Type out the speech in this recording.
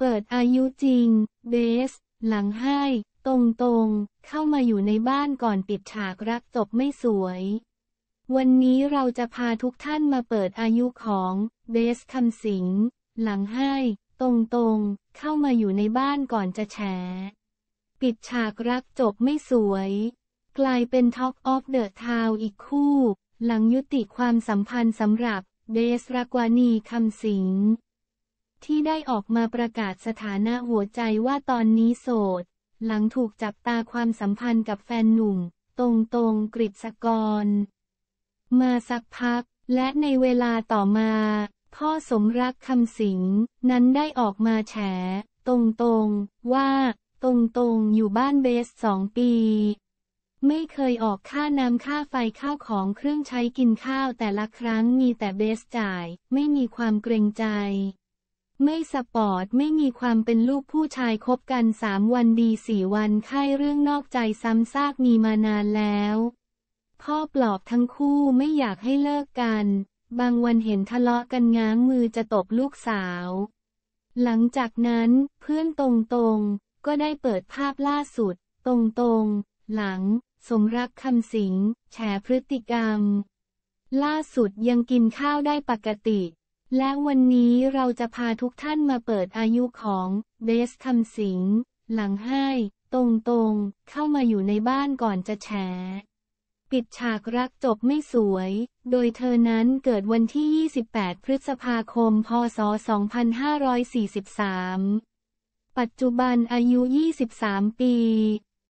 เปิดอายุจริง เบส หลังให้ ตรงๆ เข้ามาอยู่ในบ้านก่อนปิดฉากรักจบไม่สวย วันนี้เราจะพาทุกท่านมาเปิดอายุของ เบสคำสิงหลังให้ ตรงๆ เข้ามาอยู่ในบ้านก่อนจะแฉปิดฉากรักจบไม่สวย กลายเป็นท็อกออฟเดอะทาวอีกคู่ หลังยุติความสัมพันธ์สำหรับ เบส รากวานีคำสิงที่ได้ออกมาประกาศสถานะหัวใจว่าตอนนี้โสด หลังถูกจับตาความสัมพันธ์กับแฟนหนุ่ม ตรงตรงกฤษกร มาสักพัก และในเวลาต่อมา พ่อสมรักคำสิง นั้นได้ออกมาแฉตรงตรง ว่า ตรงตรงอยู่บ้านเบสสองปี ไม่เคยออกค่าน้ำค่าไฟข้าวของเครื่องใช้กินข้าวแต่ละครั้งมีแต่เบสจ่าย ไม่มีความเกรงใจไม่สปอร์ต ไม่มีความเป็นลูกผู้ชายคบกันสามวันดีสี่วันไข้เรื่องนอกใจซ้ำซากมีมานานแล้ว พ่อปลอบทั้งคู่ไม่อยากให้เลิกกัน บางวันเห็นทะเลาะกันง้างมือจะตบลูกสาว หลังจากนั้น เพื่อนตรงๆ ก็ได้เปิดภาพล่าสุด ตรงๆ หลัง สมรักคำสิงแฉพฤติกรรม ล่าสุดยังกินข้าวได้ปกติและวันนี้เราจะพาทุกท่านมาเปิดอายุของ เบสทำสิง หลังให้ ตรงๆ เข้ามาอยู่ในบ้านก่อนจะแฉปิดฉากรักจบไม่สวย โดยเธอนั้นเกิดวันที่ 28 พฤษภาคมพศ 2543 ปัจจุบันอายุ 23 ปี